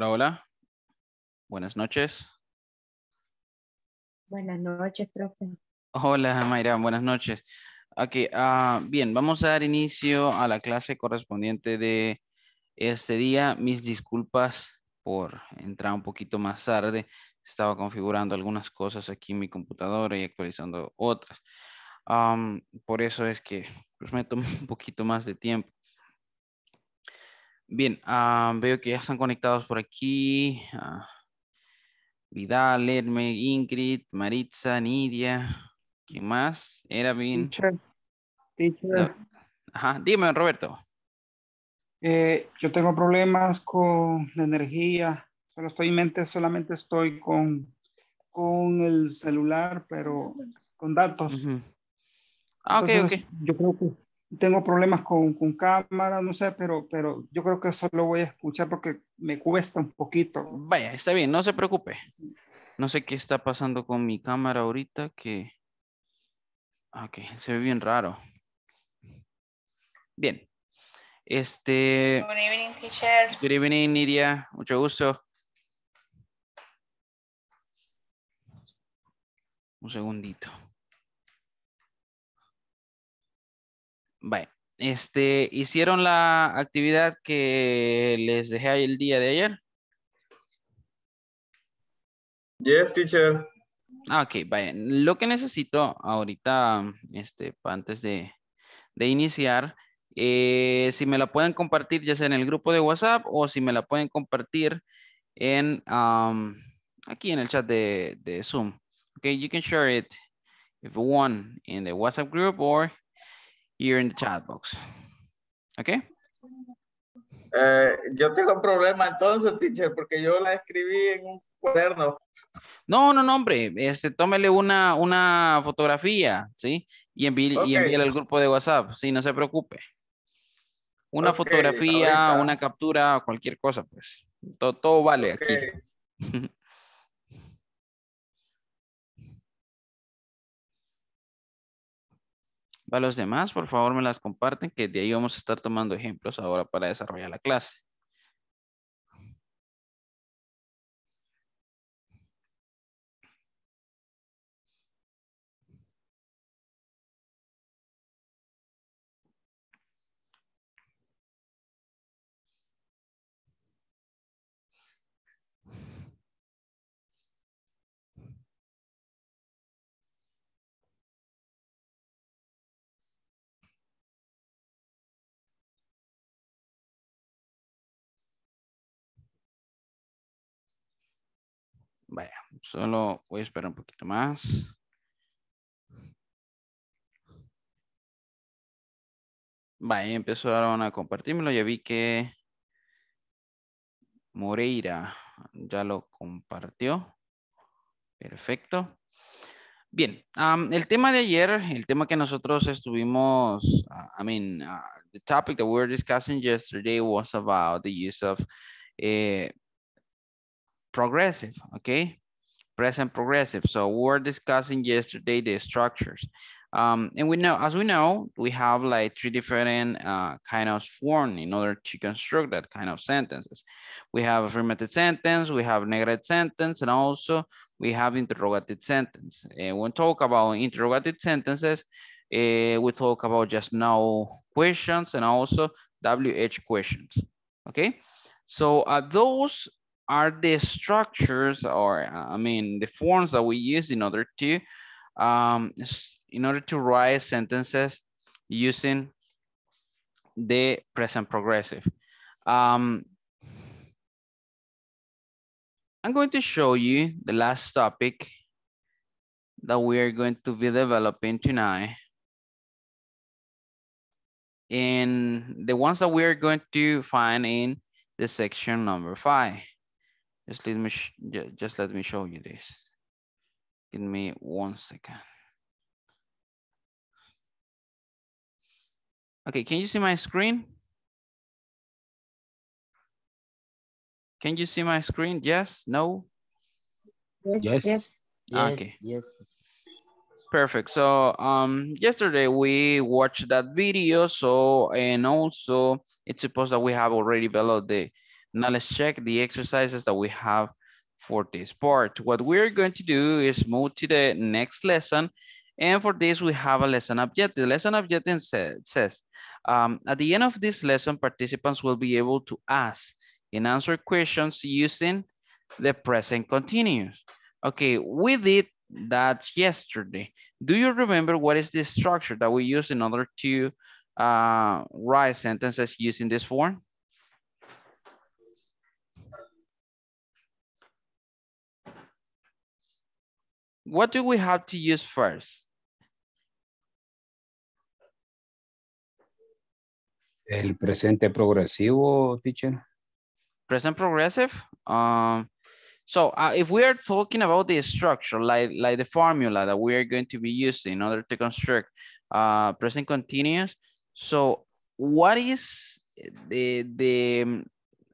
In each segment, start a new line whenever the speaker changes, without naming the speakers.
Hola, Buenas noches.
Buenas noches, profe.
Hola, Mayra. Buenas noches.
Ok, ah, bien, vamos a dar inicio a la clase correspondiente de este día. Mis disculpas por entrar un poquito más tarde. Estaba configurando algunas cosas aquí en mi computadora y actualizando otras. por eso es que pues, me tomé un poquito más de tiempo. Bien, ah, veo que ya están conectados por aquí. Ah, Vidal, Herme, Ingrid, Maritza, Nidia. ¿Quién más? Era bien.
dime, Roberto. Eh,
yo tengo problemas con la energía. Solo estoy en mente, solamente estoy
con, con el celular, pero con datos. ah, ok. Yo creo que tengo problemas con, con, cámara, no sé, pero, pero yo creo que solo voy a escuchar porque me cuesta un poquito.
Vaya, está bien, no se preocupe. No sé qué está pasando con mi cámara ahorita que... Ah, ok, se ve bien raro. Bien. Este... Good
evening, teacher.
Good evening, Nidia. Mucho gusto. Un segundito. Bueno, este, ¿hicieron la actividad que les dejé el día de ayer? Yes, teacher. Ah, ok, Lo que necesito ahorita, este, antes de, iniciar, eh, si me la pueden compartir ya sea en el grupo de WhatsApp o si me la pueden compartir en, um, aquí en el chat de, de Zoom. Okay, you can share it if you want in the WhatsApp group or here in the chat box. Okay? Eh, yo tengo un problema entonces, teacher, porque yo la escribí en un cuaderno. No, no, no, hombre. Este, tómele una, una fotografía, ¿sí? Y, envíe, al grupo de WhatsApp, sí, no se preocupe. Una fotografía, una captura, cualquier cosa, pues. Todo, vale aquí. A los demás, por favor, me las comparten, que de ahí vamos a estar tomando ejemplos ahora para desarrollar la
clase. Vaya, solo voy a esperar un poquito más.
Vaya, empezaron a compartirlo. Ya vi que Moreira ya lo compartió. Perfecto. Bien, el tema de ayer, el tema que nosotros estuvimos, I mean, uh, the topic that we were discussing yesterday was about the use of eh, progressive, okay? Present progressive. So we were discussing yesterday the structures. Um, and we know, as we know, we have like three different uh, kind of form in order to construct that kind of sentences. We have affirmative sentence, we have negative sentence, and also we have interrogative sentence. And when talk about interrogative sentences, uh, we talk about just now questions and also WH questions, okay? So uh, those are the structures or I mean the forms that we use in order to um, in order to write sentences using the present progressive. Um, I'm going to show you the last topic that we are going to be developing tonight. And the ones that we are going to find in the section number five. Just let me, just let me show you
this. Give me one second. Okay, can you see my screen? Can you see my screen? Yes, no? Yes, yes. yes. Okay. Yes.
Perfect. So um, yesterday we watched that video. So, and also it's supposed that we have already developed the, now let's check the exercises that we have for this part. What we're going to do is move to the next lesson. And for this, we have a lesson objective. The lesson objective says, says um, at the end of this lesson, participants will be able to ask and answer questions using the present continuous. Okay, we did that yesterday. Do you remember what is the structure that we use in order to uh, write sentences using this form? What do we have to use first?
El presente progresivo,
teacher. Present progressive? Um, so uh, if we are talking about the structure, like, like the formula that we are going to be using in order to construct uh, present continuous, so what is the, the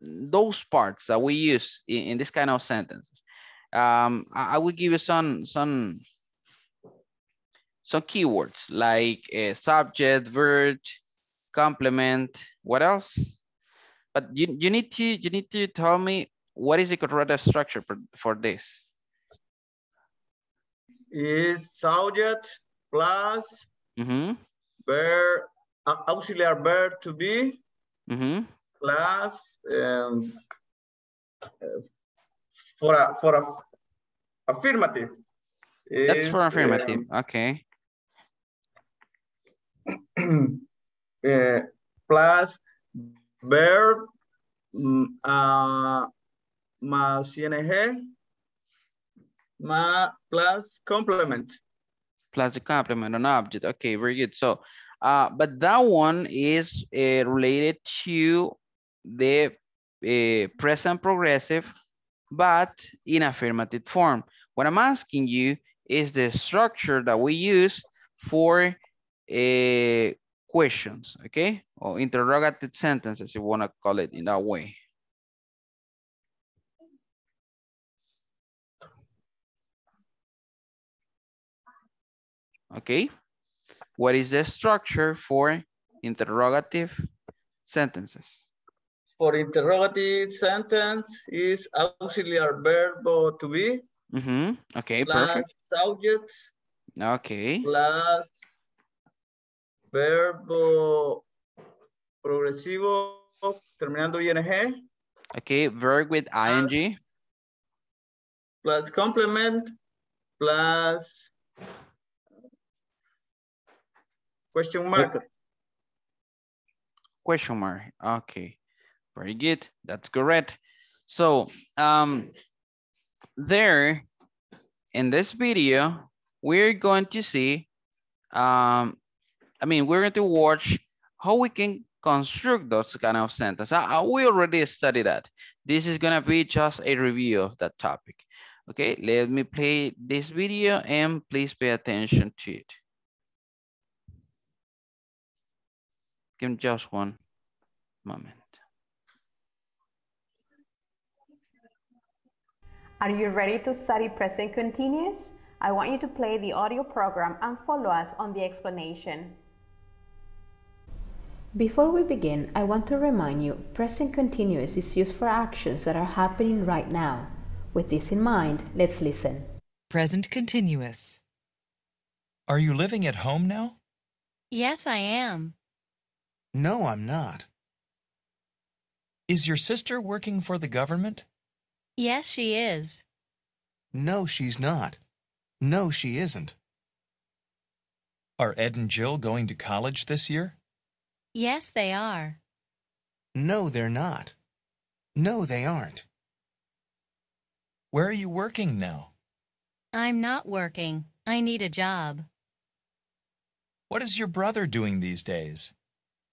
those parts that we use in, in this kind of sentences? Um, I, I will give you some some some keywords like uh, subject, verb, complement. What else? But you, you need to you need to tell me what is the correct structure for, for this?
Is subject plus mm -hmm. verb uh, auxiliary verb to be mm -hmm. plus um, for a for a affirmative. That's for affirmative. Um, okay. uh, plus verb uh, más ing ma plus complement.
Plus the complement, on object. Okay, very good. So, uh, but that one is uh, related to the eh, present progressive but in affirmative form. What I'm asking you is the structure that we use for uh, questions, okay? Or interrogative sentences, you wanna call it in
that way. Okay, what
is the structure for interrogative sentences?
for interrogative sentence is auxiliary verb to be. Mm
-hmm. Okay, plus perfect.
subject.
Okay.
Plus verb progresivo terminando ing.
Okay, verb with ing.
Plus complement, plus question mark.
Question mark, okay. Very good, that's correct. So um, there, in this video, we're going to see, um, I mean, we're going to watch how we can construct those kind of sentences. I, I, we already studied that. This is gonna be just a review of that topic. Okay, let me play this video and please pay attention to it. Give me just one moment.
Are you ready to study present continuous? I want you to play the audio program and follow us on the explanation. Before we begin, I want to remind you present continuous is used for actions that are happening right now. With this in mind, let's listen.
Present continuous. Are you living at home now?
Yes, I am.
No, I'm not. Is your sister working for the government?
Yes, she is.
No, she's not. No, she isn't. Are Ed and Jill going to college this year?
Yes, they are.
No, they're not. No, they aren't. Where are you working now?
I'm not working. I need a job.
What is your brother doing these days?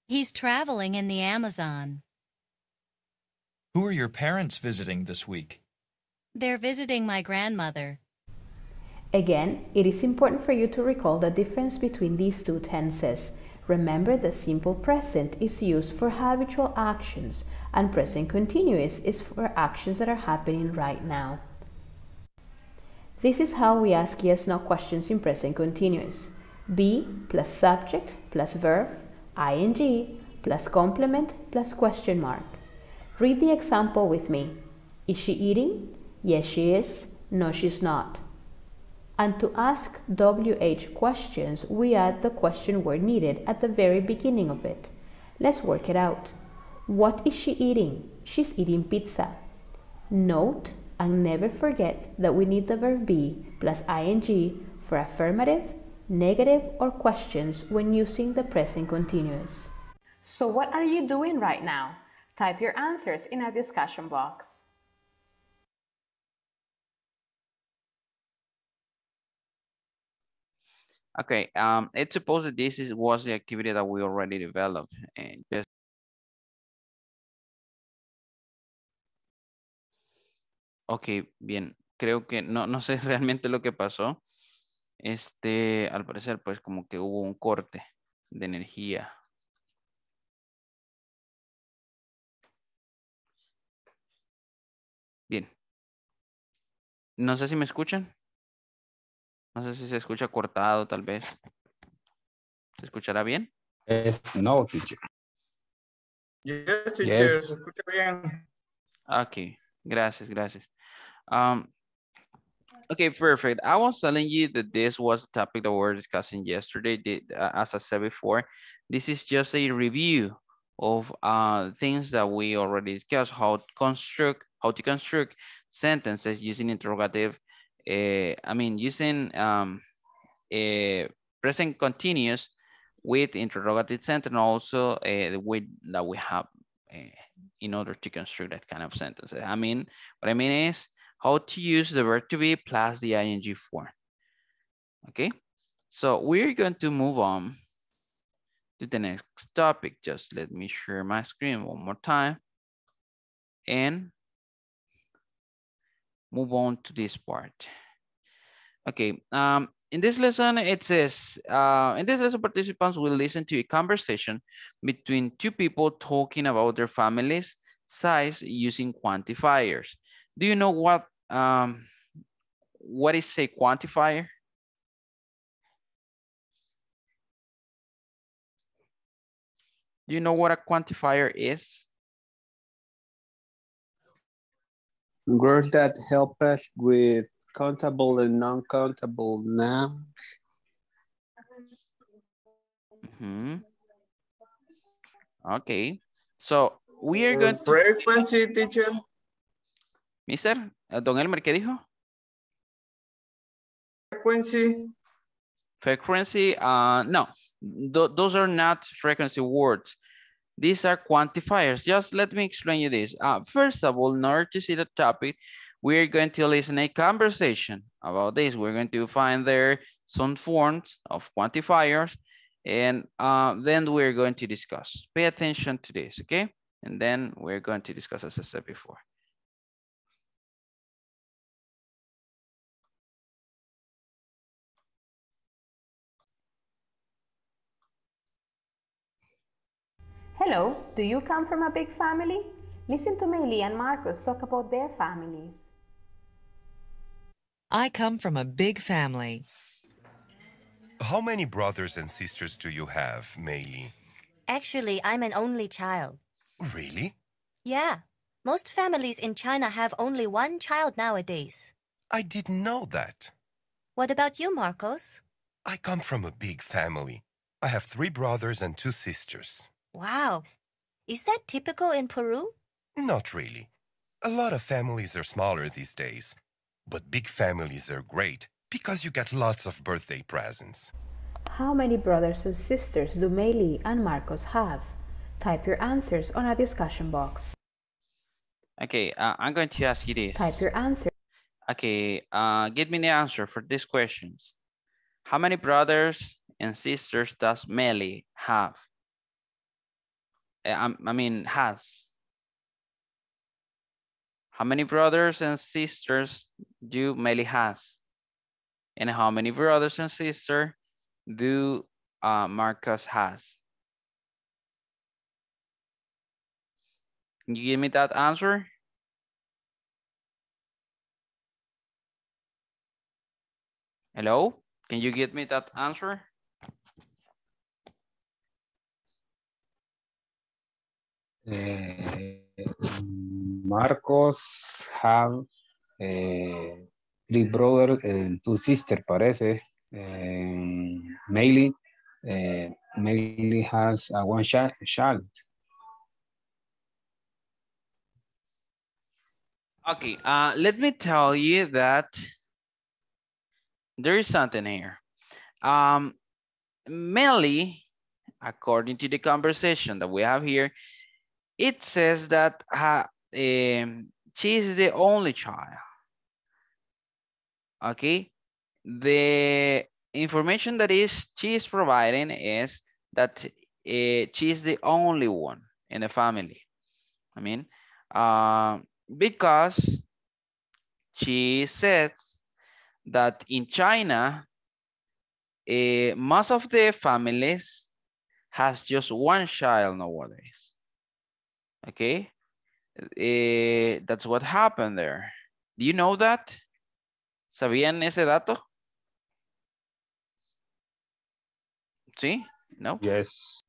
He's traveling in the Amazon.
Who are your parents visiting this week?
They're visiting my
grandmother. Again, it is important for you to recall the difference between these two tenses. Remember the simple present is used for habitual actions and present continuous is for actions that are happening right now. This is how we ask yes no questions in present continuous. Be plus subject plus verb, ing plus complement plus question mark. Read the example with me. Is she eating? Yes, she is. No, she's not. And to ask WH questions, we add the question word needed at the very beginning of it. Let's work it out. What is she eating? She's eating pizza. Note and never forget that we need the verb be plus ing for affirmative, negative, or questions when using the present continuous. So what are you doing right now? Type your answers in a discussion box.
Okay, um, let's suppose that this
was the activity that we already developed and Ok, bien, creo que no, no
sé realmente lo que pasó. Este, al parecer, pues como que hubo un corte
de energía. No sé si me escuchan. No sé si se escucha cortado, tal vez. ¿Se
escuchará bien?
Es, este, no, teacher. Yes, teacher, se escucha bien.
Okay, gracias, gracias. Um, okay, perfect. I was telling you that this was a topic that we were discussing yesterday. Uh, as I said before, this is just a review of uh, things that we already discussed, how to construct, how to construct sentences using interrogative, uh, I mean, using um, a eh, present continuous with interrogative sentence also uh, the way that we have in order to construct that kind of sentences. I mean, what I mean is how to use the verb to be plus the ing form, okay? So we're going to move on to the next topic. Just let me share my screen one more time. And move on to this part. Okay, um, in this lesson, it says, uh, in this lesson, participants will listen to a conversation between two people talking about their families size using quantifiers. Do you know what, um,
what is a quantifier? Do you know what a quantifier is? Words that help us with countable and non-countable nouns. Mm -hmm.
Okay, so we are going
frequency, to... Frequency, eh, teacher.
Mister, eh, Don Elmer, ¿qué dijo? Frequency. Frequency, uh, no, Th those are not frequency words. These are quantifiers. Just let me explain you this. Uh, first of all, in order to see the topic, we're going to listen a conversation about this. We're going to find there some forms of quantifiers, and uh, then we're going to discuss. Pay attention to this, okay? And then we're going to
discuss as I said before.
Hello, do you come from a big family? Listen to Meili and Marcus talk about their families. I
come from a big family.
How many brothers and sisters do you have, Meili?
Actually, I'm an only child. Really? Yeah.
Most families in China have only one child nowadays. I didn't know that. What about you, Marcos? I come from a big family. I have three brothers and two sisters.
Wow. Is that typical in Peru?
Not really. A lot of families are smaller these days. But big families are great because you get lots of birthday presents.
How many brothers and sisters do Meli and Marcos have? Type your answers on a discussion box.
Okay, uh, I'm going to ask you this. Type your answer. Okay, uh, give me the answer for these questions. How many brothers and sisters does Meli have? Eh, I, I mean, has. How many brothers and sisters do Meli has? And how many brothers and sisters do uh, Marcus has? Can you give me that answer? Hello? Can you give me that answer?
Eh, Marcos have eh, three brothers
and eh, two sisters, parece. Um, has one child. Okay, uh, let me tell you that there is something here. Um, mainly, according to the conversation that we have here, it says that um, she is the only child. Okay, the information that is she is providing is that uh, she is the only one in the family. I mean, uh, because she says that in China, uh, most of the families has just one child nowadays. Okay, eh, that's what happened there. Do you know that? ¿Sabían ese dato? ¿Sí? ¿No? Yes.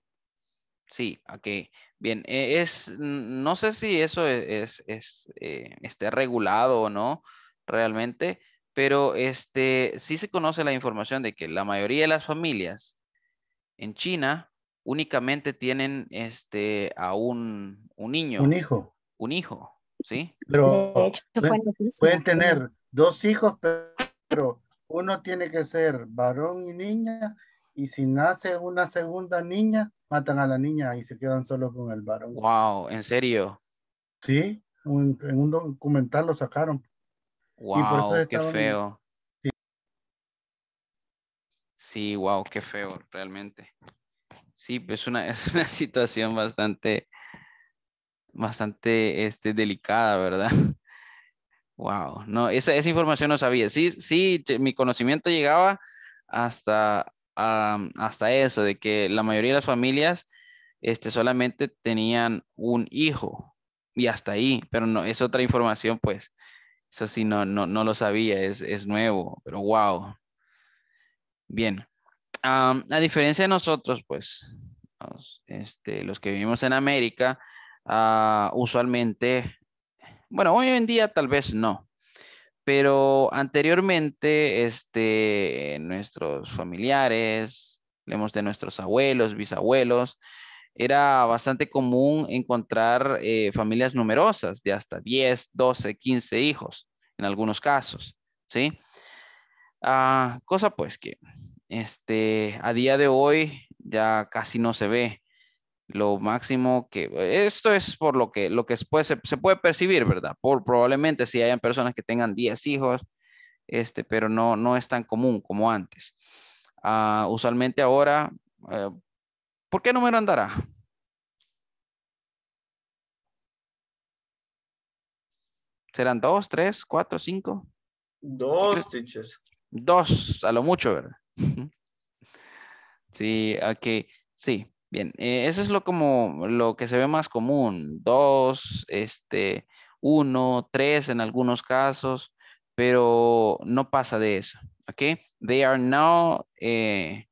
Sí, ok. Bien, e, es, no sé si eso e, es, es, eh, esté regulado o no realmente, pero este, sí se conoce la información de que la mayoría de las familias en China únicamente tienen este, a un, niño. Un hijo.
Un hijo, ¿sí? Pero pueden tener dos hijos, pero uno tiene que ser varón y niña, y si nace una segunda niña, matan a la niña y se quedan solo con el varón.
Wow, ¿en serio?
Sí, en un documental lo sacaron.
Wow, qué feo. Sí. sí, wow, qué feo, realmente. Sí, es una, es una situación bastante, bastante este, delicada, ¿verdad? Wow, no, esa, esa información no sabía. Sí, sí, mi conocimiento llegaba hasta, hasta eso, de que la mayoría de las familias este, solamente tenían un hijo y hasta ahí, pero no, es otra información, pues, eso sí, no, no, no lo sabía, es, es nuevo, pero wow. Bien, a diferencia de nosotros, pues, este, los que vivimos en América, ah, usualmente, bueno, hoy en día tal vez no, pero anteriormente, este, nuestros familiares, leemos de nuestros abuelos, bisabuelos, era bastante común encontrar eh, familias numerosas de hasta 10, 12, 15 hijos en algunos casos, ¿sí? Ah, cosa pues que este, a día de hoy ya casi no se ve. Lo máximo que, esto es por lo que, lo que se, puede percibir, ¿verdad? Por probablemente si hayan personas que tengan 10 hijos, este, pero no, no es tan común como antes. Ah, usualmente ahora, eh, ¿por qué número andará? ¿Serán dos, tres, cuatro, 5?
Dos,
Dos, a lo mucho, ¿verdad? Sí, ok, ah, sí, bien. Eh, eso es lo como lo que se ve más común. Dos, este, uno, tres en algunos casos, pero no pasa de eso. Ok, they are now eh,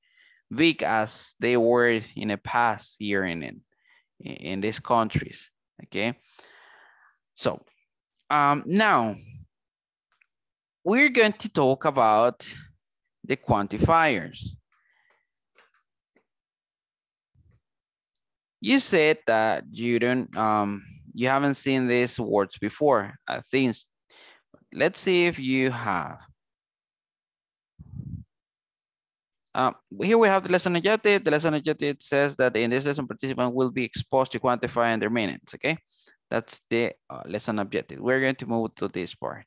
big as they were in the past year in, in, these countries. Ok so um, now we're going to talk about the quantifiers. You said that you don't, um, you haven't seen these words before, uh, things. Let's see if you have. Um, here we have the lesson adjusted. The lesson adjusted says that in this lesson, participant will be exposed to quantifying their minutes, okay? That's the uh, lesson objective. We're going to move to this part.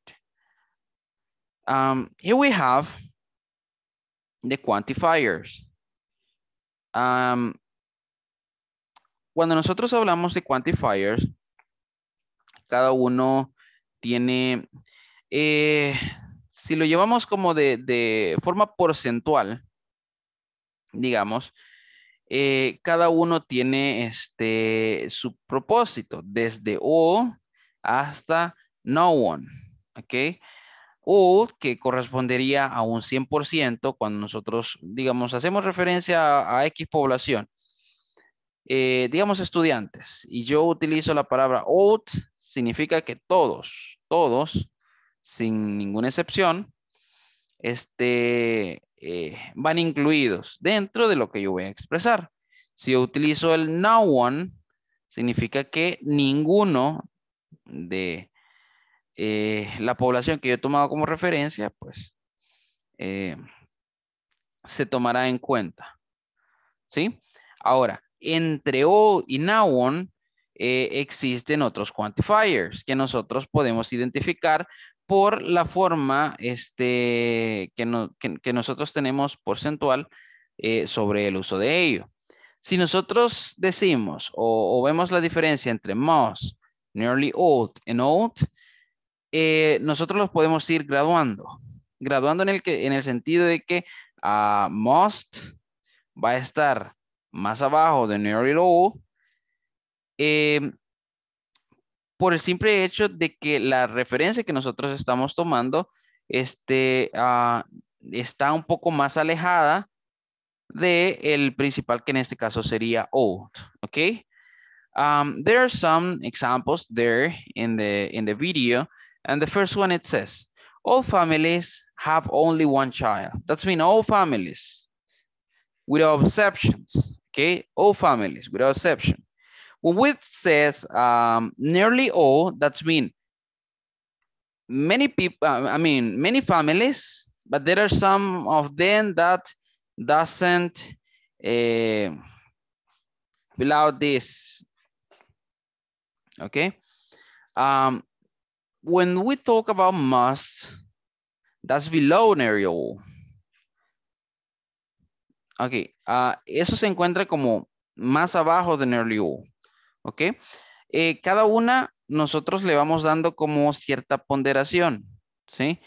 Um, here we have de quantifiers. cuando nosotros hablamos de quantifiers, cada uno tiene, eh, si lo llevamos como de, de forma porcentual, digamos, eh, cada uno tiene este, su propósito, desde O hasta no one, ¿ok? o que correspondería a un 100% cuando nosotros, digamos, hacemos referencia a, X población. Eh, digamos estudiantes, y yo utilizo la palabra OUT significa que todos, todos, sin ninguna excepción, este, eh, van incluidos dentro de lo que yo voy a expresar. Si utilizo el no one, significa que ninguno de eh, la población que yo he tomado como referencia, pues eh, se tomará en cuenta. ¿Sí? Ahora, entre O y now eh, existen otros quantifiers que nosotros podemos identificar por la forma este, que, nosotros tenemos porcentual eh, sobre el uso de ello. Si nosotros decimos o, o vemos la diferencia entre most, nearly old and old, eh, nosotros los podemos ir graduando. Graduando en el, que, en el sentido de que ah, must va a estar más abajo de near low eh, por el simple hecho de que la referencia que nosotros estamos tomando este, ah, está un poco más alejada de el principal que en este caso sería old, okay? Um, there are some examples there in the in the video And the first one it says, all families have only one child. That's mean all families without exceptions, okay? All families without exception. When we says um, nearly all, that's mean many people, uh, I mean, many families, but there are some of them that doesn't uh, this, okay? Um, when we talk about must, that's below an aerial. Ok, ah, eso se encuentra como más abajo de all. Ok, eh, cada una nosotros le vamos dando como cierta ponderación. ¿Sí?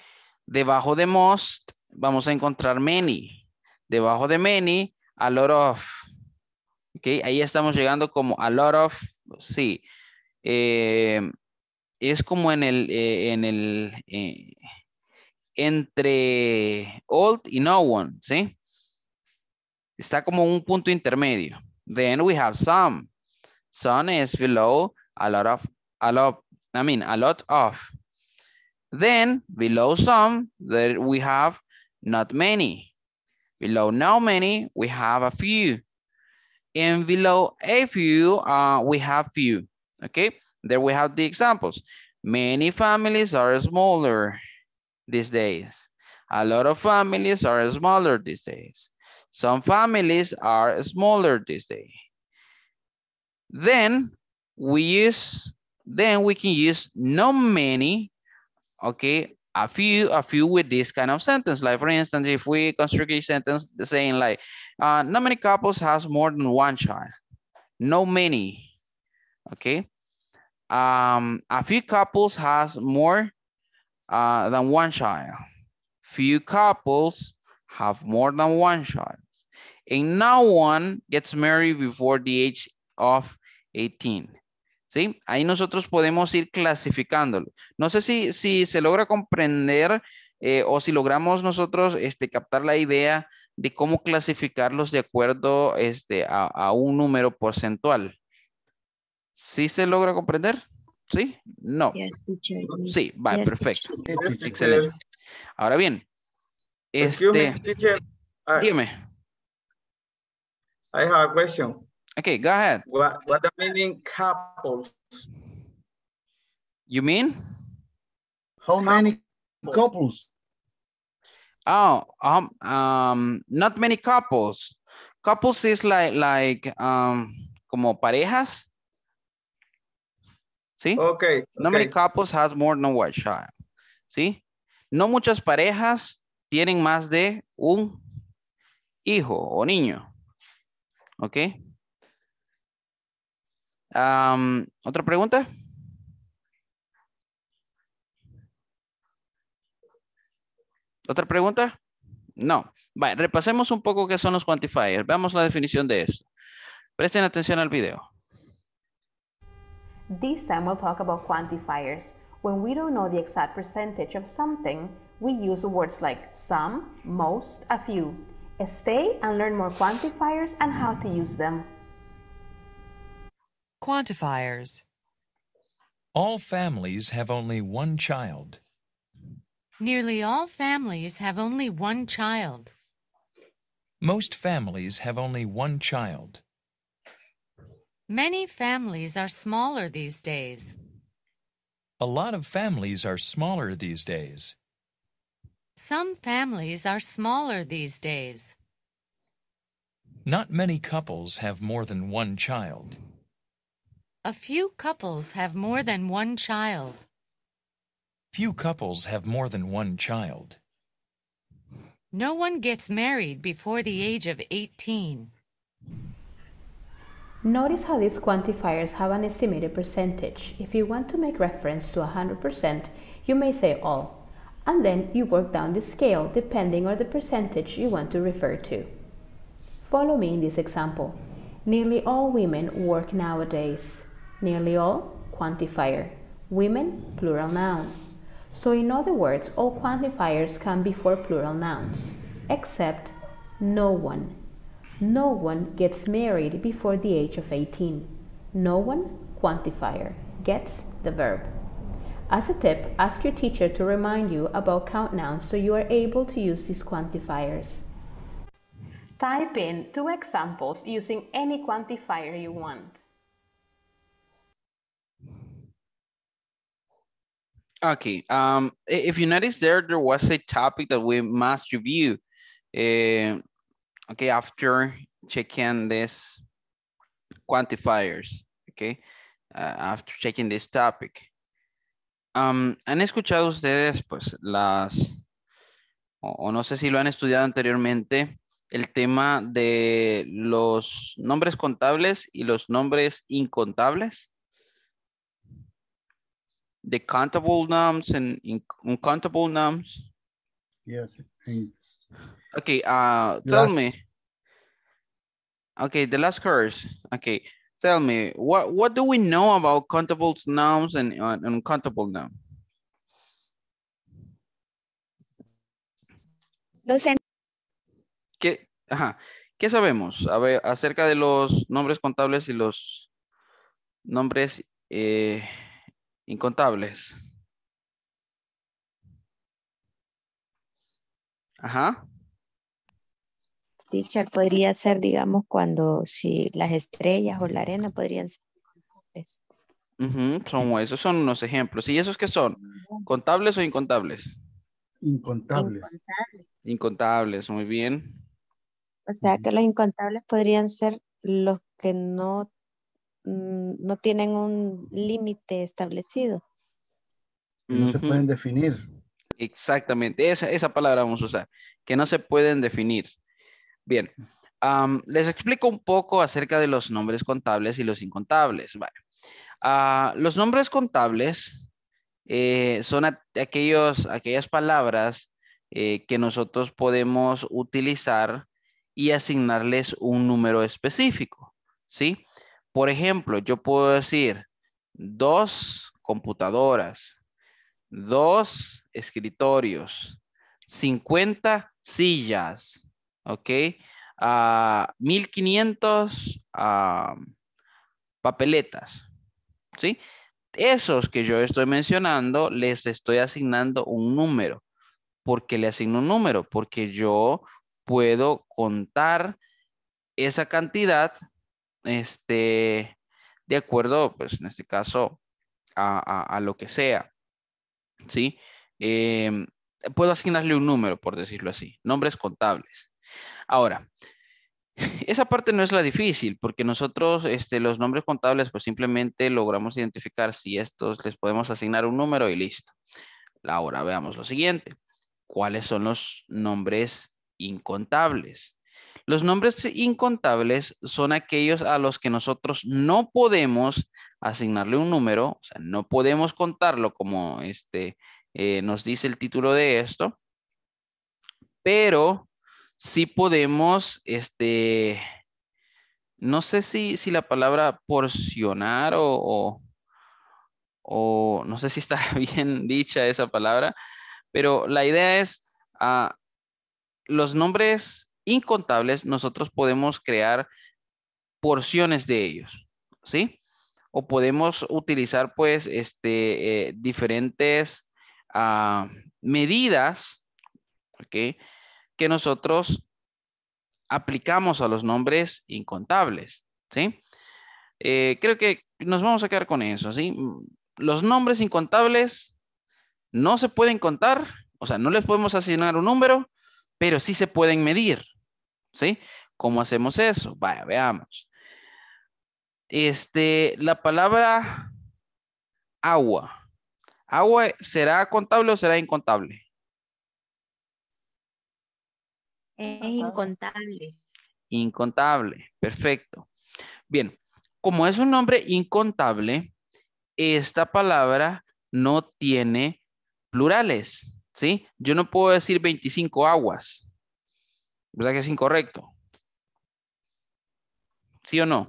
Debajo de most vamos a encontrar many. Debajo de many, a lot of. Ok, ahí estamos llegando como a lot of, sí. Eh, es como en el, eh, en el, eh, entre old y no one, ¿sí? Está como un punto intermedio. Then we have some. Some is below a lot of, a lot, I mean, a lot of. Then below some, there we have not many. Below no many, we have a few. And below a few, uh, we have few, okay? There we have the examples. Many families are smaller these days. A lot of families are smaller these days. Some families are smaller these days. Then we use, then we can use not many, okay, a few, a few with this kind of sentence. Like for instance, if we construct a sentence saying like, uh, not many couples has more than one child. No many, okay? Um, a few couples has more uh, than one child. Few couples have more than one child. And no one gets married before the age of 18. ¿Sí? Ahí nosotros podemos ir clasificándolo. No sé si, se logra comprender eh, o si logramos nosotros este, captar la idea de cómo clasificarlos de acuerdo este, a un número porcentual. ¿Sí se logra comprender? ¿Sí? No. Sí, va, perfecto. Excelente. Ahora bien, pues, este...
Ah, dime. I have a question. Okay, go ahead. What, what meaning couples?
You mean? How many couples? Oh, um, um, not many couples. Couples is like, like, um, como parejas, ¿Sí? Okay, has more than one child. No muchas parejas tienen más de un hijo o niño. ¿Ok? Um, ¿Otra pregunta? ¿Otra pregunta? No. Vale, repasemos un poco qué son los quantifiers. Veamos la definición de esto. Presten atención al video.
This time we'll talk about quantifiers. When we don't know the exact percentage of something, we use words like some, most, a few. Stay and learn more quantifiers and how to use them.
Quantifiers
All families have only one child.
Nearly all families have only one child.
Most families have only one child.
Many families are smaller these days.
A lot of families are smaller these days.
Some families are smaller these days.
Not many couples have more than one child.
A few couples have more than one child.
Few couples have more than one child.
No one gets married before the age of 18. Notice how these quantifiers have an estimated percentage. If you want to make reference to 100%, you may say all, and then you work down the scale depending on the percentage you want to refer to. Follow me in this example. Nearly all women work nowadays. Nearly all, quantifier. Women, plural noun. So in other words, all quantifiers come before plural nouns, except no one, no one gets married before the age of 18. No one, quantifier, gets the verb. As a tip, ask your teacher to remind you about count nouns so you are able to use these quantifiers. Type in two examples using any quantifier you want.
Okay, um, if you notice there, there was a topic that we must review. Uh, okay, after checking this quantifiers, okay, uh, after checking this topic. Um, ¿Han escuchado ustedes, pues, las, o, no sé si lo han estudiado anteriormente, el tema de los nombres contables y los nombres incontables? The countable nouns and incontable uncountable nouns? Yes, Okay, uh, tell me. Okay, the last course. Okay, tell me, what, what do we know about countable nouns and uncountable nouns? ¿Qué, ajá, ¿Qué sabemos a ver, acerca de los nombres contables y los nombres eh, incontables?
Ajá. Teacher, podría ser, digamos, cuando si las estrellas o la arena podrían ser.
Uh son, esos son unos ejemplos. ¿Y esos qué son? ¿Contables o incontables? Incontables. Incontables, incontables muy bien.
O sea que los incontables podrían ser los que no, mm, no tienen un límite establecido.
No se pueden definir.
Exactamente, esa, palabra vamos a usar, que no se pueden definir. Bien, les explico un poco acerca de los nombres contables y los incontables. Vale. Ah, los nombres contables eh, son aquellos, aquellas palabras eh, que nosotros podemos utilizar y asignarles un número específico, ¿sí? Por ejemplo, yo puedo decir dos computadoras, dos escritorios, 50 sillas, ¿ok? 1500 ah, ah, papeletas, ¿sí? Esos que yo estoy mencionando, les estoy asignando un número. ¿Por qué le asigno un número? Porque yo puedo contar esa cantidad, este, de acuerdo, pues en este caso, a, lo que sea, ¿sí? sí Em, puedo asignarle un número, por decirlo así, nombres contables. Ahora, esa parte no es la difícil, porque nosotros este, los nombres contables, pues simplemente logramos identificar si estos les podemos asignar un número y listo. Ahora veamos lo siguiente. ¿Cuáles son los nombres incontables? Los nombres incontables son aquellos a los que nosotros no podemos asignarle un número, o sea, no podemos contarlo como este, eh, nos dice el título de esto, pero sí podemos, este, no sé si, la palabra porcionar o, no sé si está bien dicha esa palabra, pero la idea es a ah, los nombres incontables, nosotros podemos crear porciones de ellos, ¿sí? O podemos utilizar, pues, este, eh, diferentes Ah, medidas que nosotros aplicamos a los nombres incontables. ¿sí? Eh, creo que nos vamos a quedar con eso. ¿sí? Mm, los nombres incontables no se pueden contar, o sea, no les podemos asignar un número, pero sí se pueden medir. ¿sí? ¿Cómo hacemos eso? Vaya, veamos. Este, la palabra agua. ¿Agua será contable o será incontable?
Es incontable.
Incontable, perfecto. Bien, como es un nombre incontable, esta palabra no tiene plurales, ¿sí? Yo no puedo decir 25 aguas, ¿verdad que es incorrecto? ¿Sí o no?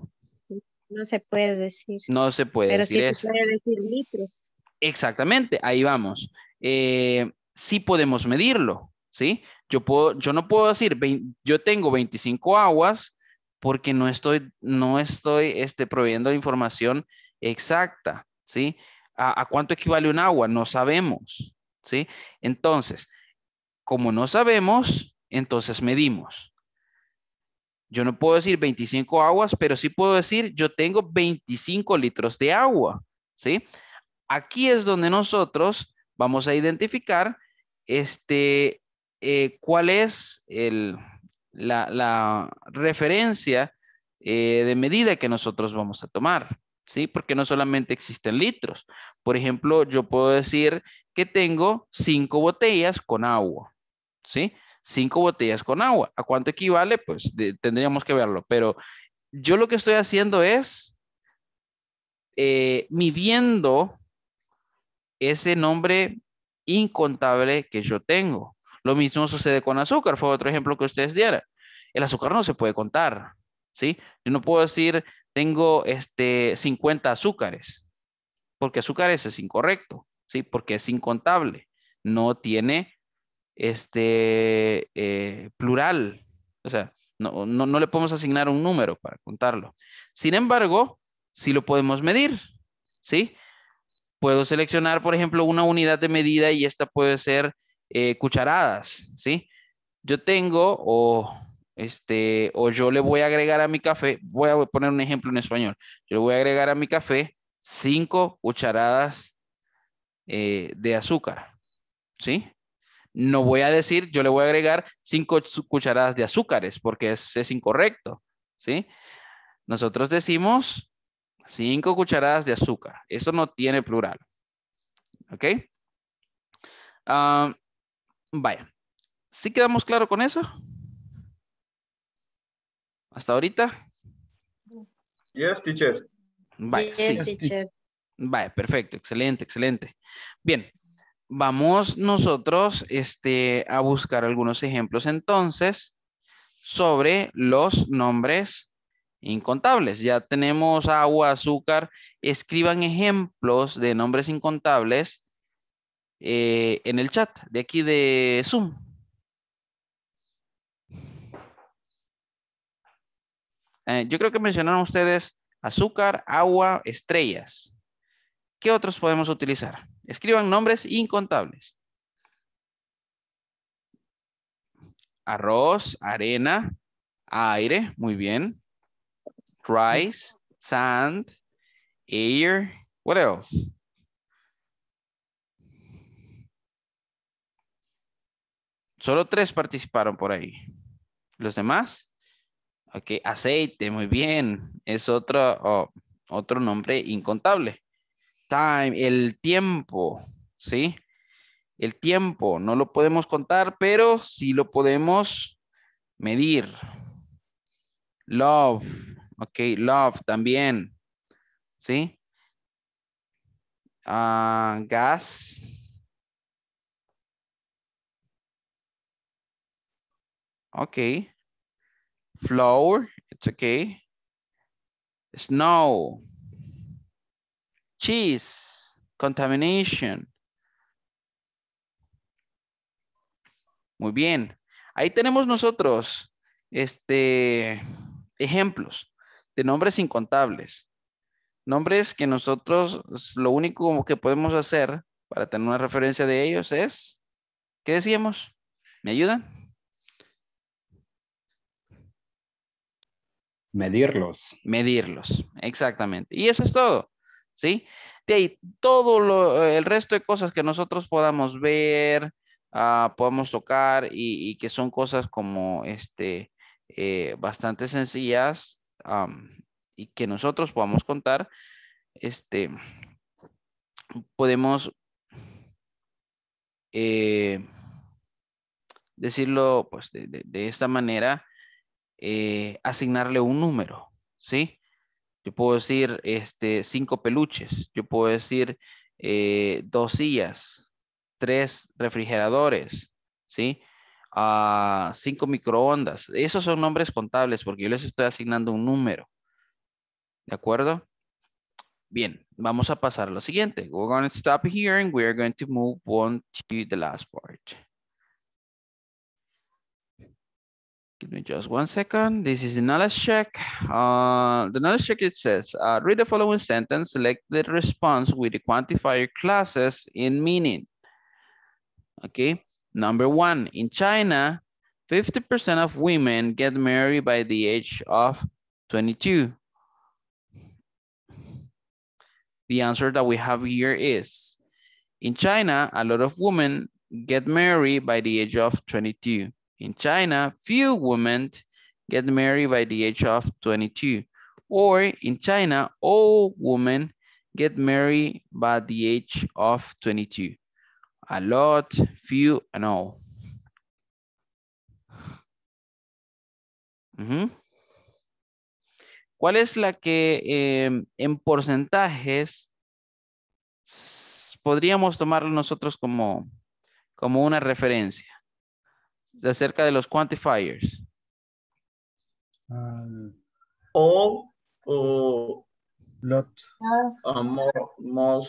No se puede decir.
No se puede Pero sí se puede
decir litros.
Exactamente, ahí vamos. Eh, sí podemos medirlo, ¿sí? Yo, puedo, yo no puedo decir, yo tengo 25 aguas porque no estoy, no estoy este, proveyendo la información exacta, ¿sí? ¿A, ¿A, cuánto equivale un agua? No sabemos, ¿sí? Entonces, como no sabemos, entonces medimos. Yo no puedo decir 25 aguas, pero sí puedo decir yo tengo 25 litros de agua, ¿sí? Aquí es donde nosotros vamos a identificar este, eh, cuál es la, referencia eh, de medida que nosotros vamos a tomar. ¿Sí? Porque no solamente existen litros. Por ejemplo, yo puedo decir que tengo cinco botellas con agua, ¿sí? Cinco botellas con agua. ¿A cuánto equivale? Pues tendríamos que verlo. Pero yo lo que estoy haciendo es eh, midiendo ese nombre incontable que yo tengo. Lo mismo sucede con azúcar, fue otro ejemplo que ustedes dieran. El azúcar no se puede contar, ¿sí? Yo no puedo decir, tengo este 50 azúcares, porque azúcares es incorrecto, ¿sí? Porque es incontable, no tiene este eh, plural, o sea, no, no le podemos asignar un número para contarlo. Sin embargo, sí lo podemos medir, ¿sí? puedo seleccionar, por ejemplo, una unidad de medida y esta puede ser eh, cucharadas, ¿sí? Yo tengo o este o yo le voy a agregar a mi café, voy a poner un ejemplo en español, yo le voy a agregar a mi café cinco cucharadas eh, de azúcar, ¿sí? No voy a decir, yo le voy a agregar cinco cucharadas de azúcares porque es, es incorrecto, ¿sí? Nosotros decimos 5 cucharadas de azúcar. Eso no tiene plural. ¿Ok? Ah, vaya. ¿Sí quedamos claro con eso? ¿Hasta ahorita? Yes, teacher. sí. teacher. Vaya, perfecto, excelente, excelente. Bien, vamos nosotros este, a buscar algunos ejemplos entonces sobre los nombres incontables. Ya tenemos agua, azúcar. Escriban ejemplos de nombres incontables eh, en el chat de aquí de Zoom. Eh, yo creo que mencionaron ustedes azúcar, agua, estrellas. ¿Qué otros podemos utilizar? Escriban nombres incontables. Arroz, arena, aire, muy bien rice, sand, air, what else? Solo tres participaron por ahí. ¿Los demás? Ok, aceite, muy bien. Es otro, otro nombre incontable. Time, el tiempo, ¿sí? El tiempo, no lo podemos contar, pero sí lo podemos medir. Love, Ok, love también. ¿Sí? Ah, gas. Ok. Flower, it's okay. Snow. Cheese, contamination. Muy bien. Ahí tenemos nosotros este, ejemplos de nombres incontables. Nombres que nosotros pues, lo único que podemos hacer para tener una referencia de ellos es, ¿qué decíamos? ¿Me ayudan? Medirlos. Medirlos, exactamente. Y eso es todo, ¿sí? De ahí, todo el resto de cosas que nosotros podamos ver, ah, podamos tocar y, que son cosas como este, eh, bastante sencillas, y que nosotros podamos contar, este, podemos eh, decirlo pues, de, esta manera, eh, asignarle un número, ¿sí? Yo puedo decir este, cinco peluches, yo puedo decir eh, dos sillas, tres refrigeradores, ¿sí? a 5 microondas. Esos son nombres contables porque yo les estoy asignando un número. ¿De acuerdo? Bien, vamos a pasar a lo siguiente. We're going to stop here and we're going to move on to the last part. Give me just one second. This is uh, the knowledge check. the knowledge check, it says, uh, read the following sentence, select the response with the quantifier classes in meaning. Okay. Number one, in China, 50% of women get married by the age of 22. The answer that we have here is, in China, a lot of women get married by the age of 22. In China, few women get married by the age of 22. Or in China, all women get married by the age of 22. a lot, few, and all. ¿Cuál es la que em, en porcentajes podríamos tomarlo nosotros como, como una referencia acerca de los quantifiers?
all o lot. Ah. Ah,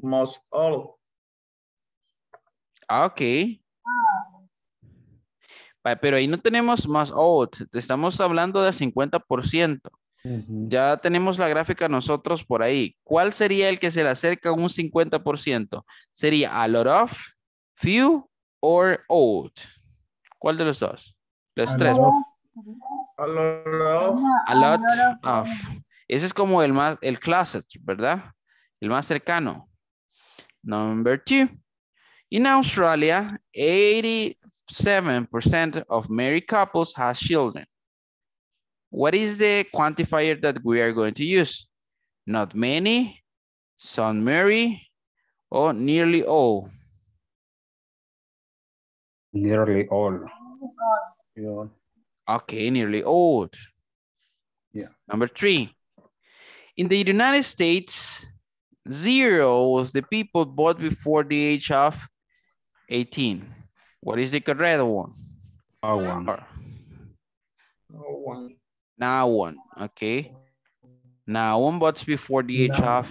most all. Ah, ok.
Pero ahí no tenemos más old, estamos hablando de 50%. Ya tenemos la gráfica nosotros por ahí. ¿Cuál sería el que se le acerca un 50%? ¿Sería a lot of, few or old? ¿Cuál de los dos? Los tres.
a lot of. A lot of.
Ese es como el más, el closet, ¿verdad? El más cercano. Number two. In Australia, 87% of married couples has children. What is the quantifier that we are going to use? Not many, some married, or nearly all?
Nearly all.
Okay, nearly all. Yeah. Number three. In the United States, zero was the people born before the age of 18. What is the correct one? Our one. Our
one.
Now one, okay. Now one but before the age no. of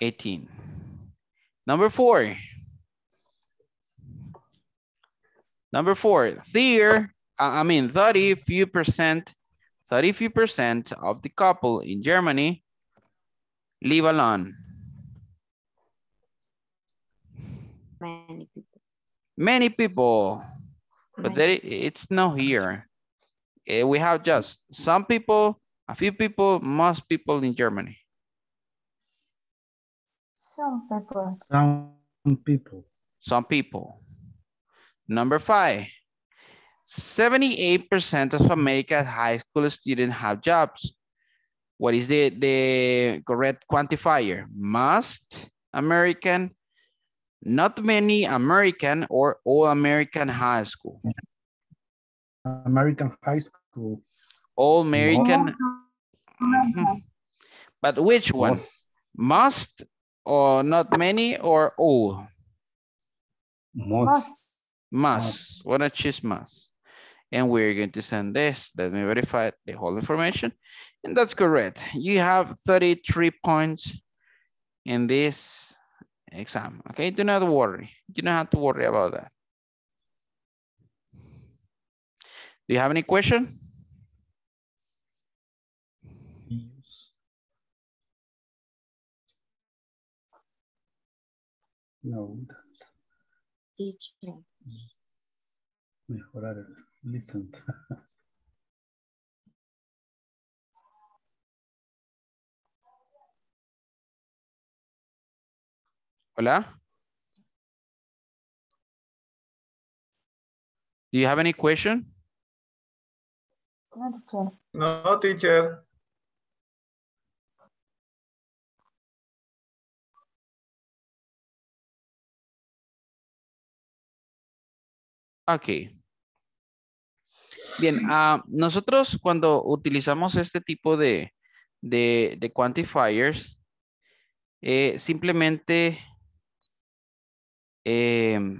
18. Number four. Number four, there, I mean, 30 few percent, 30 few percent of the couple in Germany live alone. Many people. Many people. But there, it's not here. Eh, we have just some people, a few people, most people in Germany.
Some people.
Some people.
Some people. Number five. 78% of America's high school students have jobs. What is the, the correct quantifier? Must American not many American or all American high school. American high school. All American. but which one? Most. Must or not many or all? Most. Must. What a cheese must. And we're going to send this. Let me verify the whole information. And that's correct. You have 33 points in this exam. Okay, do not worry. You don't have to worry about that.
Do you have any question? No. Teaching. Mejorar, listen. Hola? Do you have any question? No, teacher. No, Ok. Bien, ah, nosotros cuando utilizamos este
tipo de, de, de quantifiers, eh, simplemente eh,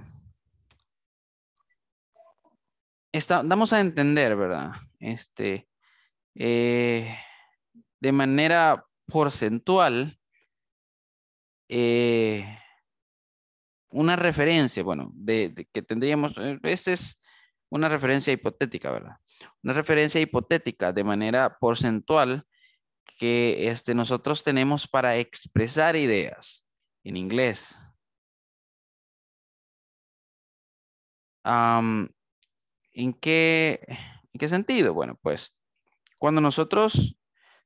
damos a entender, ¿verdad? Este, eh, de manera porcentual, eh, una referencia, bueno, de, que tendríamos, eh, esta es una referencia hipotética, ¿verdad? Una referencia hipotética de manera porcentual que este, nosotros tenemos para expresar ideas en inglés. ¿en, qué, ¿En qué sentido? Bueno, pues cuando nosotros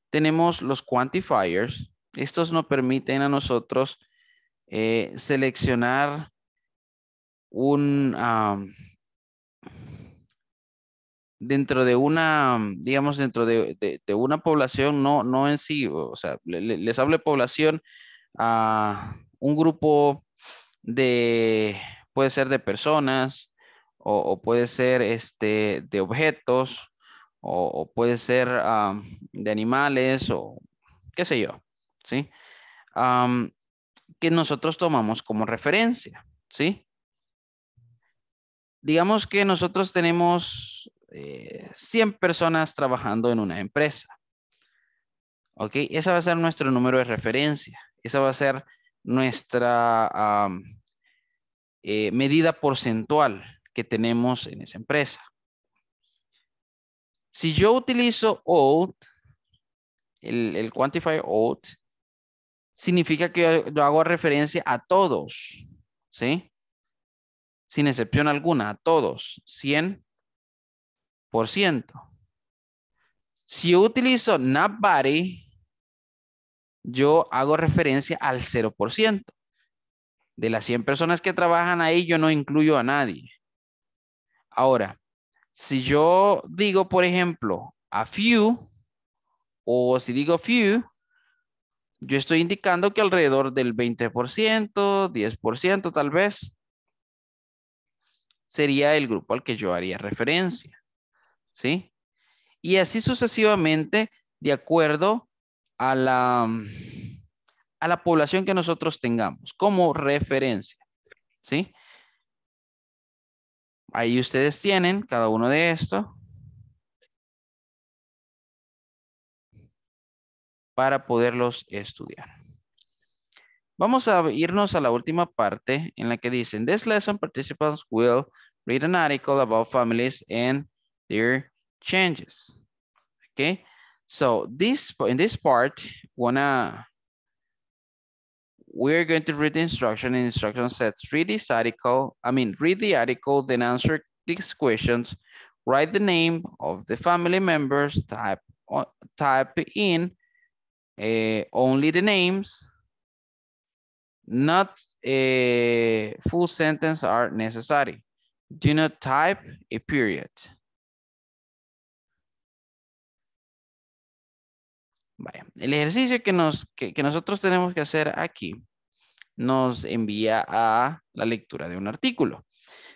tenemos los quantifiers, estos nos permiten a nosotros eh, seleccionar un... dentro de una, digamos, dentro de, una población, no, no en sí, o sea, les hablo de población a un grupo de, puede ser de personas, o, puede ser este, de objetos, o, puede ser de animales, o qué sé yo, ¿sí? que nosotros tomamos como referencia, ¿sí? Digamos que nosotros tenemos 100 eh, personas trabajando en una empresa. ¿Ok? Ese va a ser nuestro número de referencia. Esa va a ser nuestra eh, medida porcentual que tenemos en esa empresa. Si yo utilizo out, el, el quantifier significa que yo hago referencia a todos, ¿sí? Sin excepción alguna, a todos, 100%. Si utilizo not yo hago referencia al 0%. De las 100 personas que trabajan ahí, yo no incluyo a nadie. Ahora, si yo digo, por ejemplo, a few, o si digo few, yo estoy indicando que alrededor del 20%, 10% tal vez, sería el grupo al que yo haría referencia. ¿Sí? Y así sucesivamente, de acuerdo a la, a la población que nosotros tengamos
como referencia. ¿Sí? Ahí ustedes tienen cada uno de estos.
Para poderlos estudiar. Vamos a irnos a la última parte en la que dicen, this lesson participants will read an article about families and their changes. Okay, so this in this part, wanna we're going to read the instruction and instruction sets. Read this article, I mean, read the article, then answer these questions. Write the name of the family members, type, type in uh, only the names. Not a eh, full sentence are necessary. Do not type
a period. Vaya, el ejercicio que, nos, que, nosotros tenemos que hacer aquí
nos envía a la lectura de un artículo.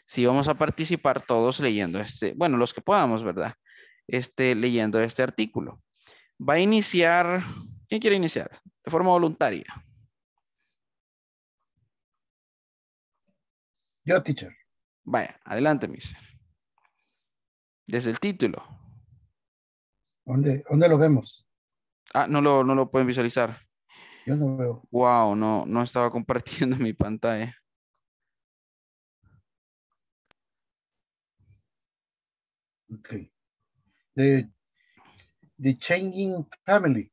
Si vamos a participar todos leyendo este, bueno, los que podamos, ¿verdad? Este, leyendo este artículo. Va a iniciar, ¿quién quiere iniciar? De forma voluntaria. Yo, teacher. Vaya, adelante, mister. Desde el título.
¿Dónde, ¿Dónde lo vemos?
Ah, no lo, no lo pueden visualizar. Yo no veo. Wow, no, no estaba compartiendo mi pantalla.
Okay. The, changing family.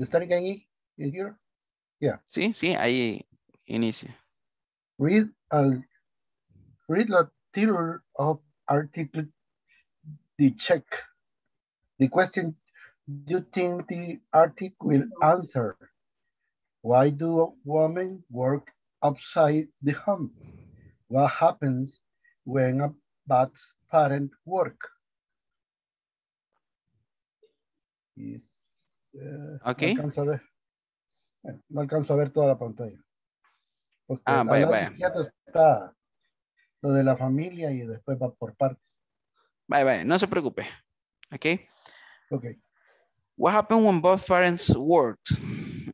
¿Están ahí? in here? Yeah. Sí, sí, ahí inicia. Read al read the title of article the check. The question you think the article will answer? Why do women work outside the home? What happens when a bad parent work? Uh, okay. No alcanzo, a ver. no alcanzo a ver toda la pantalla. ah, vaya, vaya. ya está lo de la familia y después va por partes.
Vaya, vaya, no se preocupe.
Ok. Ok.
What happened when both parents worked?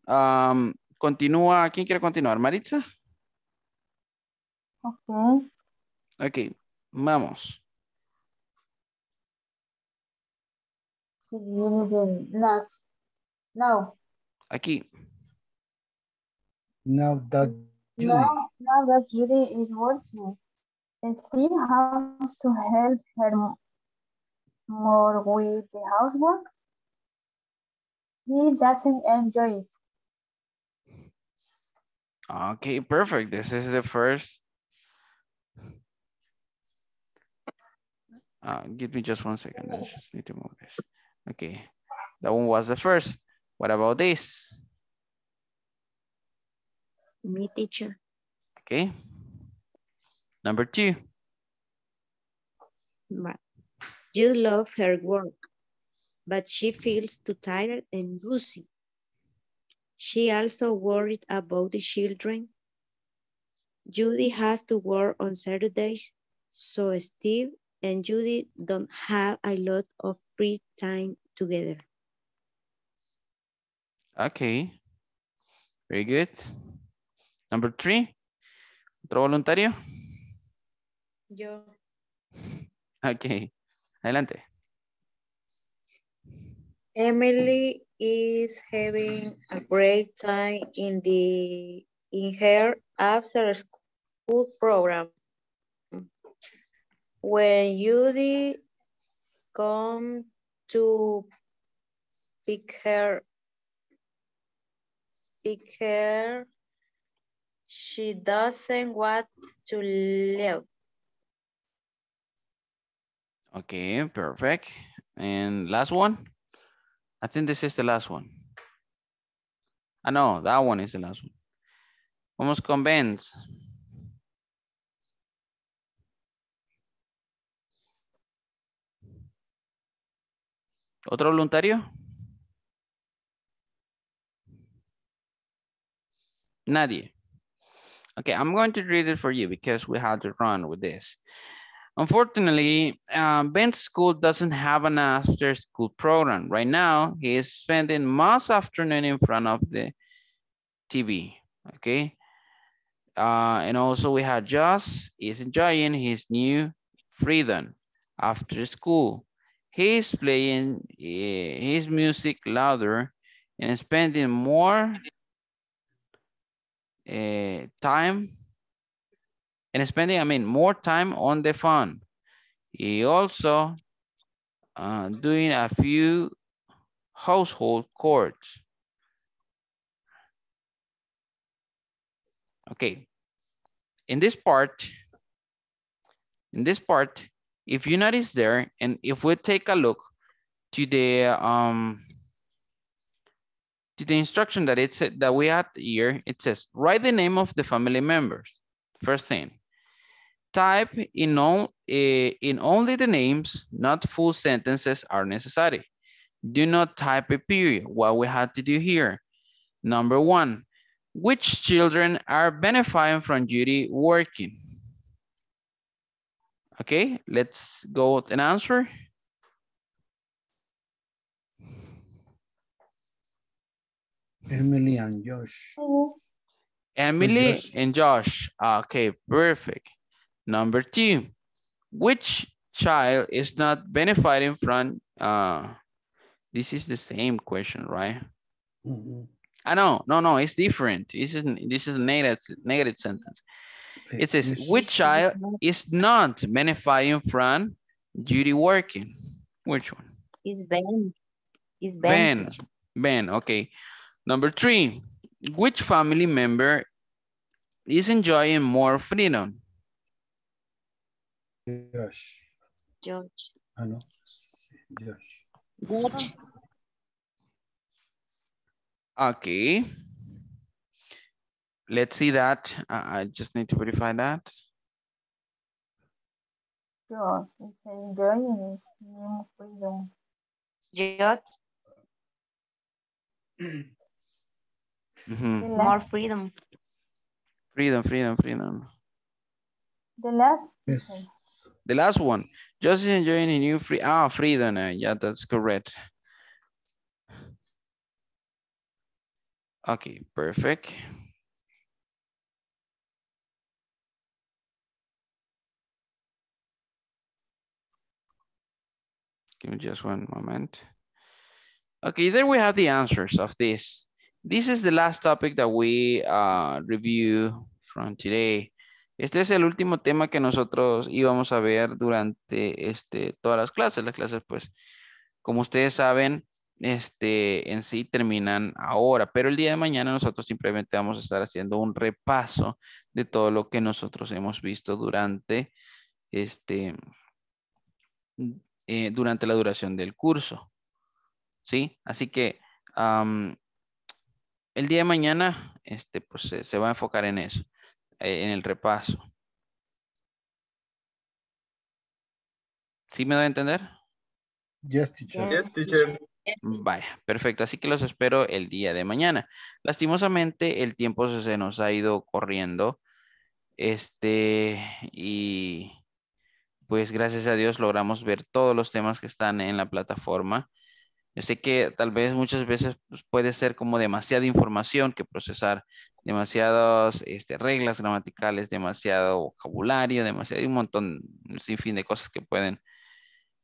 Um, continúa, ¿quién quiere continuar? ¿Maritza?
Ok.
Ok, vamos.
No.
Aquí. Now that
Judy. Now, now that Judy is working, Steve has to help her more with the housework.
He doesn't enjoy it.
Okay, perfect. This is the first. Uh, give me just one second. I just need to move this. Okay, that one was the first. What about this?
Me, teacher.
Okay. Number two.
You love her work but she feels too tired and woozy. She also worried about the children. Judy has to work on Saturdays, so Steve and Judy don't have a lot of free time together.
Okay, very good. Number three, otro voluntario. Yo. Okay, adelante.
Emily is having a great time in the in her after school program. When Judy come to pick her pick her, she doesn't want to leave.
Okay, perfect. And last one. I think this is the last one. I ah, know that one is the last one. Vamos con Benz. ¿Otro voluntario? Nadie. Okay, I'm going to read it for you because we had to run with this. Unfortunately, um, Ben's school doesn't have an after school program. Right now, he is spending most afternoon in front of the TV, okay? Uh, and also we have Josh is enjoying his new freedom after school. He's playing his music louder and spending more uh, time and spending, I mean, more time on the phone. He also uh, doing a few household chores. Okay, in this part, in this part, if you notice there, and if we take a look to the um, to the instruction that it said that we had here, it says, write the name of the family members. First thing. Type in, eh, in only the names, not full sentences are necessary. Do not type a period, what we had to do here. Number one, which children are benefiting from Judy working? Okay, let's go with an answer. Emily and Josh.
Emily and Josh.
And Josh. Ah, okay, perfect. Number two, which child is not benefiting from, uh, this is the same question, right? Mm -hmm. I know, no, no, it's different. This is this is a negative, negative sentence. It says, which child is not benefiting from duty working? Which one?
Is Ben. Is
Ben. Ben, Ben, okay. Number three, which family member is enjoying more freedom?
Josh. George. Ah, no. Josh. George.
Okay. Let's see that. Uh, I just need to verify that.
Sure, it's enjoying his new freedom.
George. Mm -hmm.
More freedom. Freedom, freedom, freedom. The last. Yes. Person. The last one, just enjoying a new free, ah, freedom. Eh? yeah, that's correct. Okay, perfect. Give me just one moment. Okay, there we have the answers of this. This is the last topic that we uh, review from today. Este es el último tema que nosotros íbamos a ver durante este, todas las clases. Las clases, pues, como ustedes saben, este, en sí terminan ahora, pero el día de mañana nosotros simplemente vamos a estar haciendo un repaso de todo lo que nosotros hemos visto durante, este, eh, durante la duración del curso. ¿Sí? Así que el día de mañana este, pues, se va a enfocar en eso. Eh, en el repaso. ¿Sí me da a entender?
Yes, teacher. Vaya,
perfecto. Así que los espero el día de mañana. Lastimosamente, el tiempo se nos ha ido corriendo. Este, y pues gracias a Dios logramos ver todos los temas que están en la plataforma. Yo sé que tal vez muchas veces pues, puede ser como demasiada información que procesar, demasiadas este, reglas gramaticales, demasiado vocabulario, demasiado, un montón, sin fin de cosas que pueden,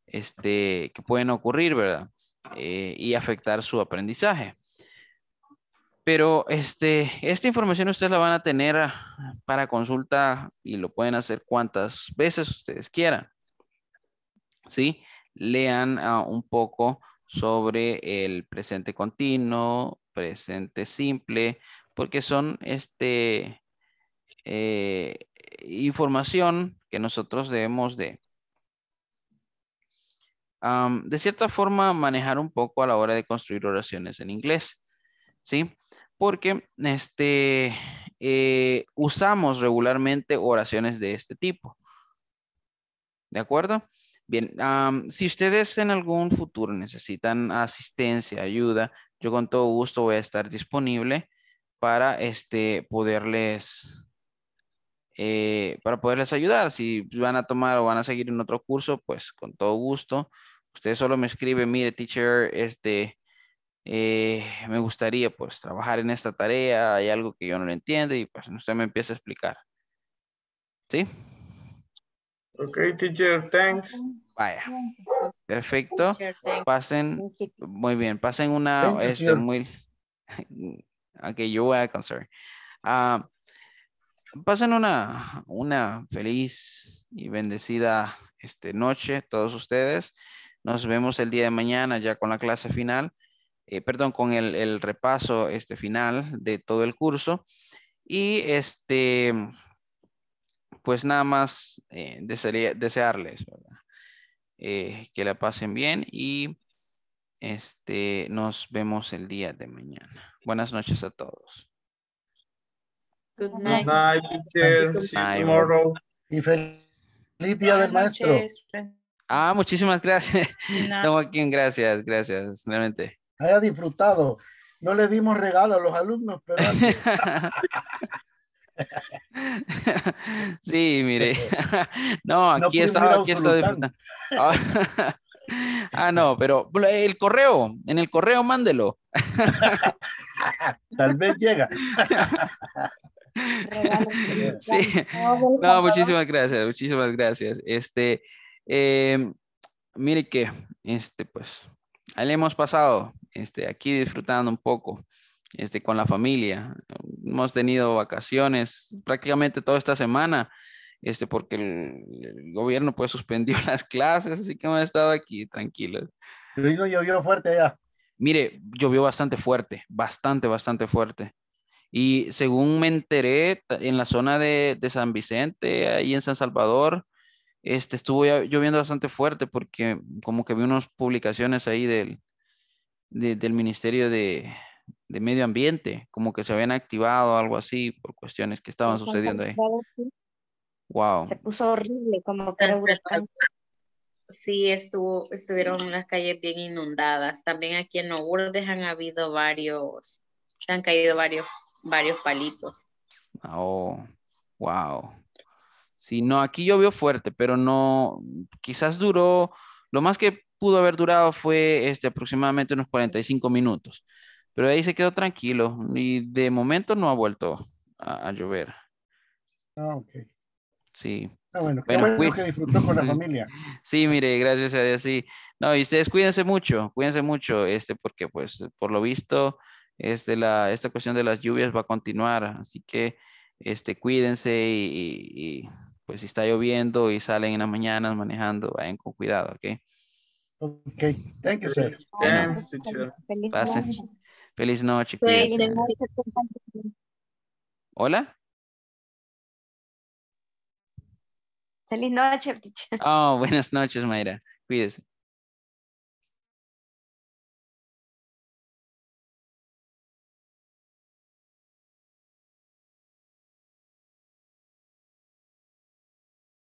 este, que pueden ocurrir, ¿verdad? Eh, y afectar su aprendizaje. Pero este, esta información ustedes la van a tener ah, para consulta y lo pueden hacer cuantas veces ustedes quieran. ¿Sí? Lean ah, un poco sobre el presente continuo, presente simple, porque son este, eh, información que nosotros debemos de, de cierta forma, manejar un poco a la hora de construir oraciones en inglés, ¿sí? Porque este, eh, usamos regularmente oraciones de este tipo. ¿De acuerdo? Bien, si ustedes en algún futuro necesitan asistencia, ayuda, yo con todo gusto voy a estar disponible para este, poderles, eh, para poderles ayudar. Si van a tomar o van a seguir en otro curso, pues con todo gusto. Usted solo me escribe, mire, teacher, este, eh, me gustaría pues trabajar en esta tarea, hay algo que yo no lo entiendo y pues usted me empieza a explicar. ¿Sí?
Ok, teacher, thanks. Vaya.
Perfecto. Pasen, muy bien, pasen una, es este, muy, aunque yo voy a ah, pasen una, una feliz y bendecida este, noche, todos ustedes. Nos vemos el día de mañana ya con la clase final, eh, perdón, con el, el repaso este, final de todo el curso. Y este, pues nada más eh, desearles eh, que la pasen bien y este, nos vemos el día de mañana. Buenas noches a todos.
Good night, tomorrow. feliz día del maestro.
Ah, muchísimas gracias. aquí gracias, gracias, realmente.
Haya disfrutado. No le dimos regalo a los alumnos, pero...
Sí, mire. Este, no, aquí está, aquí está ah, ah, no, pero el correo, en el correo mándelo. Tal
vez llega. Sí. No, muchísimas
gracias, muchísimas gracias. Este, em, mire que, este, pues, le hemos pasado, este, aquí disfrutando un poco, este, con la familia, hemos tenido vacaciones prácticamente toda esta semana, este, porque el, gobierno pues suspendió las clases, así que hemos estado aquí tranquilos. Vino llovió fuerte ya. Mire, llovió bastante fuerte, bastante, bastante fuerte. Y según me enteré, en la zona de, San Vicente, ahí en San Salvador, este, estuvo lloviendo bastante fuerte porque como que vi unas publicaciones ahí del, del Ministerio de, de medio ambiente, como que se habían activado algo así por cuestiones que estaban sucediendo ahí. Wow.
Se puso horrible, como que pues, Sí, estuvo, estuvieron las calles bien inundadas. También aquí en Lourdes han habido varios, han caído varios, varios palitos.
Oh, wow. Sí, no, aquí llovió fuerte, pero no, quizás duró, lo más que pudo haber durado fue este, aproximadamente unos 45 minutos. Pero ahí se quedó tranquilo y de momento no ha vuelto a, llover. Ah, ok. Sí.
Ah, bueno, qué que disfrutó con la familia.
Sí, mire, gracias a Dios, sí. No, y ustedes cuídense mucho, cuídense mucho, este, porque pues por lo visto, este, la, esta cuestión de las lluvias va a continuar, así que, este, cuídense y, pues si está lloviendo y salen en las mañanas manejando, vayan con cuidado, ¿ok?
Ok, thank
you, sir.
Feliz noche. Cuídense. Hola.
Feliz noche, teacher. Oh, buenas noches, Mayra. Cuídese.